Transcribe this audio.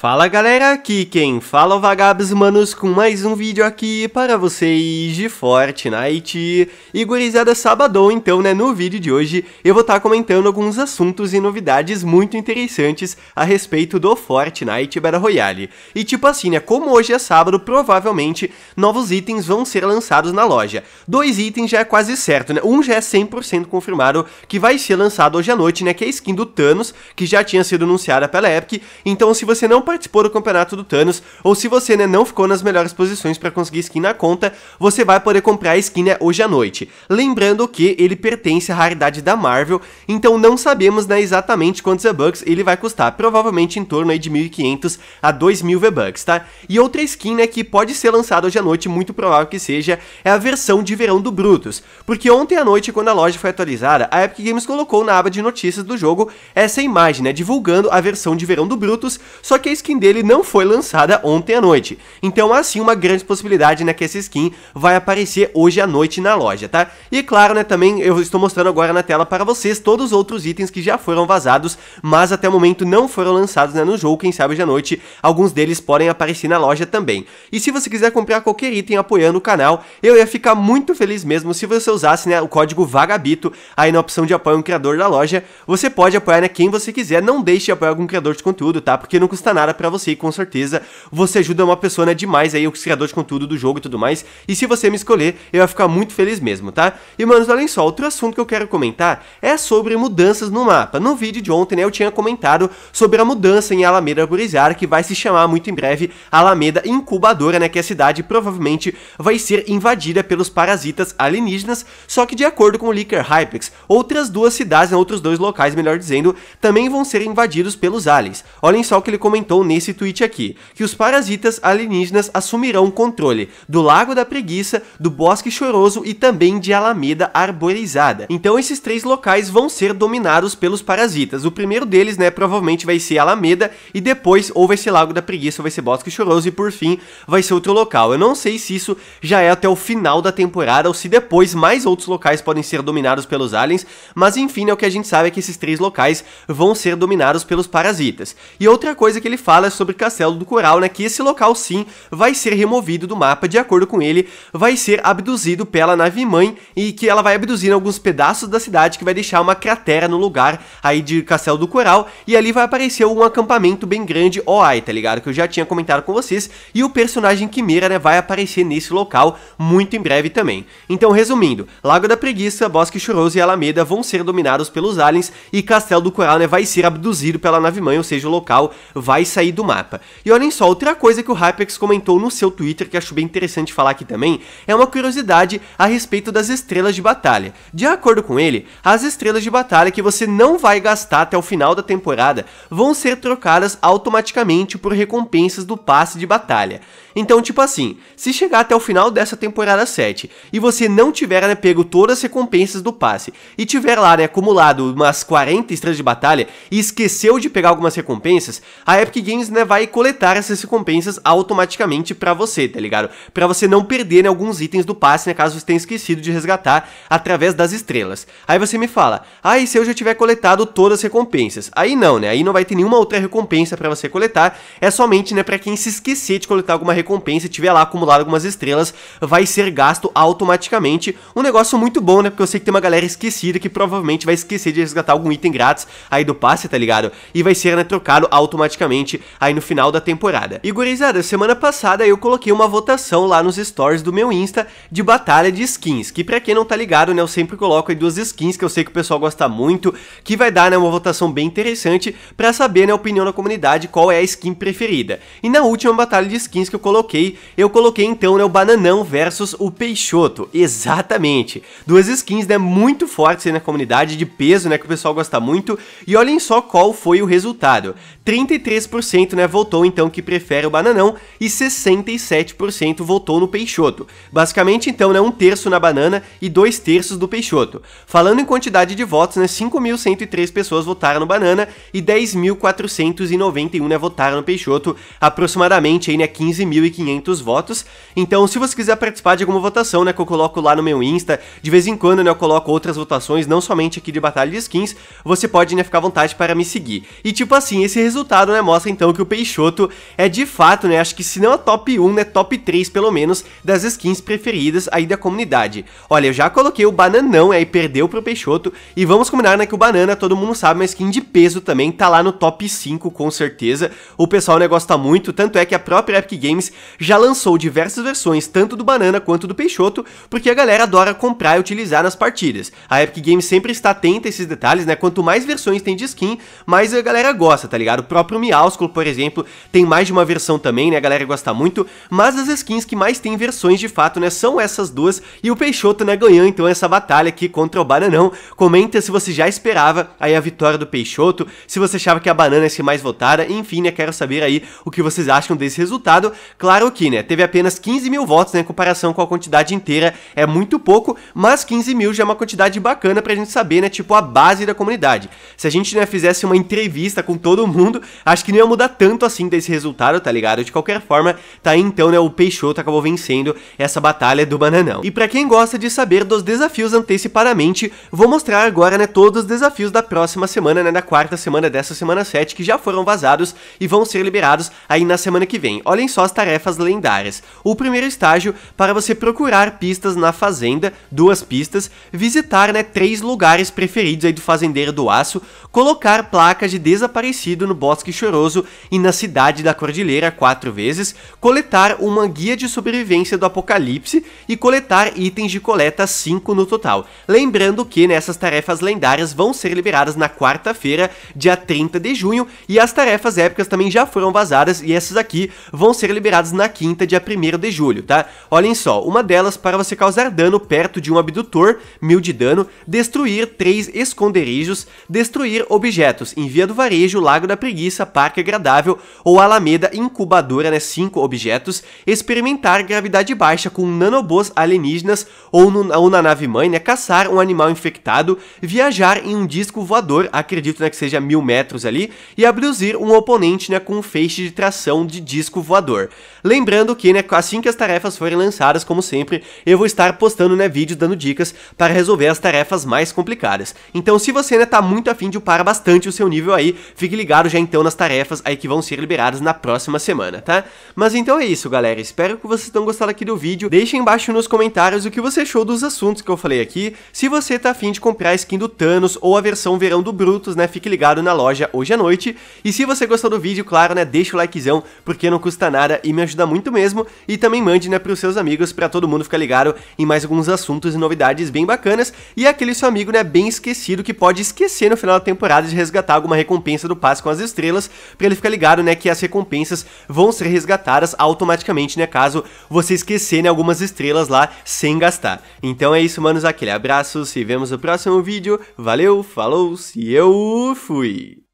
Fala galera, aqui quem fala é o Vagabos Manos com mais um vídeo aqui para vocês de Fortnite E gurizada, sabadão então né, no vídeo de hoje eu vou estar tá comentando alguns assuntos e novidades muito interessantes a respeito do Fortnite Battle Royale E tipo assim né, como hoje é sábado, provavelmente novos itens vão ser lançados na loja Dois itens já é quase certo né, um já é 100% confirmado que vai ser lançado hoje à noite né, que é a skin do Thanos Que já tinha sido anunciada pela Epic, então se você não participou do campeonato do Thanos, ou se você né, não ficou nas melhores posições para conseguir skin na conta, você vai poder comprar a skin né, hoje à noite. Lembrando que ele pertence à raridade da Marvel, então não sabemos né, exatamente quantos V-Bucks ele vai custar, provavelmente em torno aí de 1.500 a 2.000 V-Bucks, tá? E outra skin né, que pode ser lançada hoje à noite, muito provável que seja, é a versão de verão do Brutus, porque ontem à noite, quando a loja foi atualizada, a Epic Games colocou na aba de notícias do jogo essa imagem, né, divulgando a versão de verão do Brutus, só que a skin dele não foi lançada ontem à noite. Então há sim uma grande possibilidade né, que essa skin vai aparecer hoje à noite na loja, tá? E claro, né, também eu estou mostrando agora na tela para vocês todos os outros itens que já foram vazados, mas até o momento não foram lançados né, no jogo, quem sabe hoje à noite alguns deles podem aparecer na loja também. E se você quiser comprar qualquer item apoiando o canal, eu ia ficar muito feliz mesmo se você usasse né, o código VAGABITO aí na opção de apoio um criador da loja. Você pode apoiar né, quem você quiser, não deixe de apoiar algum criador de conteúdo, tá? Porque não custa nada nada para você e com certeza você ajuda uma pessoa né, demais aí, o criador de conteúdo do jogo e tudo mais. E se você me escolher, eu vou ficar muito feliz mesmo, tá? E manos, olhem só, outro assunto que eu quero comentar é sobre mudanças no mapa. No vídeo de ontem né, eu tinha comentado sobre a mudança em Alameda Burizara que vai se chamar muito em breve Alameda Incubadora, né, que é a cidade provavelmente vai ser invadida pelos parasitas alienígenas, só que de acordo com o Leaker Hypex, outras duas cidades, né, outros dois locais, melhor dizendo, também vão ser invadidos pelos aliens. Olhem só o que ele comentou comentou nesse tweet aqui, que os parasitas alienígenas assumirão o controle do Lago da Preguiça, do Bosque Choroso e também de Alameda Arborizada. Então esses três locais vão ser dominados pelos parasitas. O primeiro deles, né, provavelmente vai ser Alameda e depois ou vai ser Lago da Preguiça, ou vai ser Bosque Choroso e por fim vai ser outro local. Eu não sei se isso já é até o final da temporada ou se depois mais outros locais podem ser dominados pelos aliens, mas enfim, é o que a gente sabe é que esses três locais vão ser dominados pelos parasitas. E outra coisa que ele fala sobre Castelo do Coral, né, que esse local sim vai ser removido do mapa, de acordo com ele, vai ser abduzido pela nave-mãe e que ela vai abduzir alguns pedaços da cidade que vai deixar uma cratera no lugar aí de Castelo do Coral e ali vai aparecer um acampamento bem grande Oai, tá ligado? Que eu já tinha comentado com vocês e o personagem Quimera, né, vai aparecer nesse local muito em breve também. Então, resumindo, Lago da Preguiça, Bosque Choroso e Alameda vão ser dominados pelos aliens e Castelo do Coral, né, vai ser abduzido pela nave-mãe, ou seja, o local vai sair do mapa. E olhem só, outra coisa que o Hypex comentou no seu Twitter, que acho bem interessante falar aqui também, é uma curiosidade a respeito das estrelas de batalha. De acordo com ele, as estrelas de batalha que você não vai gastar até o final da temporada vão ser trocadas automaticamente por recompensas do passe de batalha. Então, tipo assim, se chegar até o final dessa temporada 7 e você não tiver né, pego todas as recompensas do passe e tiver lá né, acumulado umas 40 estrelas de batalha e esqueceu de pegar algumas recompensas, a Epic Games né, vai coletar essas recompensas automaticamente para você, tá ligado? Para você não perder né, alguns itens do passe, né, caso você tenha esquecido de resgatar através das estrelas. Aí você me fala, ah, e se eu já tiver coletado todas as recompensas? Aí não, né? Aí não vai ter nenhuma outra recompensa para você coletar, é somente né, para quem se esquecer de coletar alguma recompensa e tiver lá acumulado algumas estrelas, vai ser gasto automaticamente. Um negócio muito bom, né? Porque eu sei que tem uma galera esquecida que provavelmente vai esquecer de resgatar algum item grátis aí do passe, tá ligado? E vai ser né, trocado automaticamente aí no final da temporada. E gurizada, semana passada eu coloquei uma votação lá nos stories do meu Insta de batalha de skins, que pra quem não tá ligado, né, eu sempre coloco aí duas skins que eu sei que o pessoal gosta muito, que vai dar, né, uma votação bem interessante pra saber, né, a opinião da comunidade qual é a skin preferida. E na última batalha de skins que eu coloquei, eu coloquei então, né, o Bananão versus o Peixoto, exatamente. Duas skins, né, muito fortes aí na comunidade, de peso, né, que o pessoal gosta muito, e olhem só qual foi o resultado. 33% 40%, né, votou então que prefere o Bananão e 67% votou no Peixoto. Basicamente, então, né, um terço na Banana e dois terços do Peixoto. Falando em quantidade de votos, né, 5.103 pessoas votaram no Banana e 10.491, né, votaram no Peixoto, aproximadamente aí, né, 15.500 votos. Então, se você quiser participar de alguma votação, né, que eu coloco lá no meu Insta, de vez em quando, né, eu coloco outras votações, não somente aqui de Batalha de Skins, você pode, né, ficar à vontade para me seguir. E, tipo assim, esse resultado, né, mostra então que o Peixoto é de fato, né, acho que se não a top 1, né, top 3 pelo menos, das skins preferidas aí da comunidade. Olha, eu já coloquei o Bananão aí, perdeu pro Peixoto, e vamos combinar, né, que o Banana, todo mundo sabe, uma skin de peso também, tá lá no top 5 com certeza, o pessoal, né, gosta muito, tanto é que a própria Epic Games já lançou diversas versões, tanto do Banana quanto do Peixoto, porque a galera adora comprar e utilizar nas partidas. A Epic Games sempre está atenta a esses detalhes, né, quanto mais versões tem de skin, mais a galera gosta, tá ligado? O próprio Miau Crepúsculo, por exemplo, tem mais de uma versão também, né? A galera gosta muito, mas as skins que mais tem versões de fato, né? São essas duas, e o Peixoto, né, ganhou então essa batalha aqui contra o Bananão. Comenta se você já esperava aí a vitória do Peixoto, se você achava que a banana ia ser mais votada, enfim, né? Quero saber aí o que vocês acham desse resultado. Claro que, né? Teve apenas 15 mil votos, né? Em comparação com a quantidade inteira, é muito pouco, mas 15 mil já é uma quantidade bacana pra gente saber, né? Tipo, a base da comunidade. Se a gente, né, fizesse uma entrevista com todo mundo, acho que não ia mudar tanto assim desse resultado, tá ligado? De qualquer forma, tá então, né, o Peixoto acabou vencendo essa batalha do Bananão. E pra quem gosta de saber dos desafios antecipadamente, vou mostrar agora, né, todos os desafios da próxima semana, né, da quarta semana dessa semana 7, que já foram vazados e vão ser liberados aí na semana que vem. Olhem só as tarefas lendárias. O primeiro estágio, para você procurar pistas na fazenda, duas pistas, visitar, né, três lugares preferidos aí do fazendeiro do aço, colocar placas de desaparecido no bosque choroso, e na Cidade da Cordilheira quatro vezes, coletar uma guia de sobrevivência do apocalipse e coletar itens de coleta 5 no total. Lembrando que nessas tarefas lendárias vão ser liberadas na quarta-feira, dia 30 de junho, e as tarefas épicas também já foram vazadas e essas aqui vão ser liberadas na quinta, dia 1 de julho, tá? Olhem só, uma delas para você causar dano perto de um abdutor, mil de dano, destruir três esconderijos, destruir objetos em Via do Varejo, Lago da Preguiça, Parque agradável ou alameda incubadora, né, cinco objetos, experimentar gravidade baixa com nanobôs alienígenas ou, no, ou na nave-mãe, né, caçar um animal infectado, viajar em um disco voador, acredito né, que seja mil metros ali, e abduzir um oponente né, com um feixe de tração de disco voador. Lembrando que né, assim que as tarefas forem lançadas, como sempre, eu vou estar postando né, vídeos dando dicas para resolver as tarefas mais complicadas. Então se você né, tá muito afim de upar bastante o seu nível aí, fique ligado já então nas tarefas tarefas aí que vão ser liberadas na próxima semana, tá? Mas então é isso, galera. Espero que vocês tenham gostado aqui do vídeo. Deixem embaixo nos comentários o que você achou dos assuntos que eu falei aqui. Se você tá afim de comprar a skin do Thanos ou a versão verão do Brutus, né? Fique ligado na loja hoje à noite. E se você gostou do vídeo, claro, né? Deixa o likezão, porque não custa nada e me ajuda muito mesmo. E também mande, né, pros seus amigos, para todo mundo ficar ligado em mais alguns assuntos e novidades bem bacanas. E aquele seu amigo, né, bem esquecido que pode esquecer no final da temporada de resgatar alguma recompensa do passe com as estrelas, para ele ficar ligado, né, que as recompensas vão ser resgatadas automaticamente, né, caso você esquecer, né, algumas estrelas lá sem gastar. Então é isso, manos, aquele abraço, se vemos no próximo vídeo, valeu, falou, se eu fui!